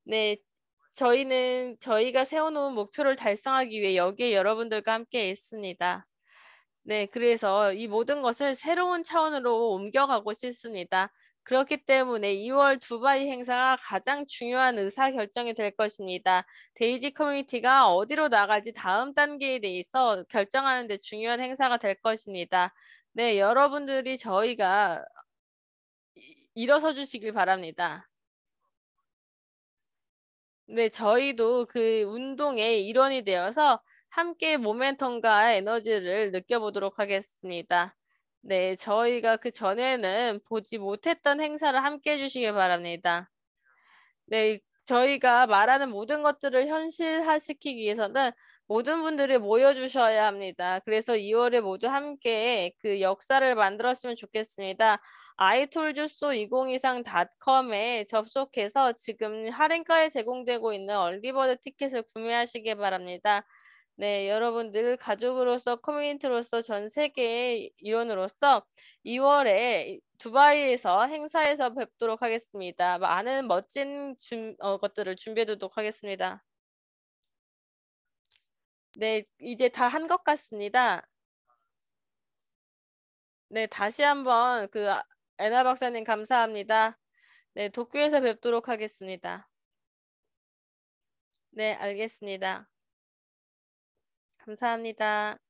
네, 저희는 저희가 세워놓은 목표를 달성하기 위해 여기에 여러분들과 함께 있습니다. 네, 그래서 이 모든 것을 새로운 차원으로 옮겨가고 싶습니다. 그렇기 때문에 2월 두바이 행사가 가장 중요한 의사결정이 될 것입니다. 데이지 커뮤니티가 어디로 나갈지 다음 단계에 대해서 결정하는 데 중요한 행사가 될 것입니다. 네, 여러분들이 저희가 일어서 주시길 바랍니다. 네, 저희도 그 운동의 일원이 되어서 함께 모멘텀과 에너지를 느껴보도록 하겠습니다. 네, 저희가 그 전에는 보지 못했던 행사를 함께 해주시길 바랍니다. 네, 저희가 말하는 모든 것들을 현실화시키기 위해서는 모든 분들이 모여주셔야 합니다. 그래서 2월에 모두 함께 그 역사를 만들었으면 좋겠습니다. iToldYouSo2023.com에 접속해서 지금 할인가에 제공되고 있는 얼리버드 티켓을 구매하시기 바랍니다. 네, 여러분들 가족으로서 커뮤니티로서 전 세계의 일원으로서 2월에 두바이에서 행사에서 뵙도록 하겠습니다. 많은 멋진 준, 어, 것들을 준비해 두도록 하겠습니다. 네, 이제 다 한 것 같습니다. 네, 다시 한번 그 애나 박사님 감사합니다. 네, 도쿄에서 뵙도록 하겠습니다. 네, 알겠습니다. 감사합니다.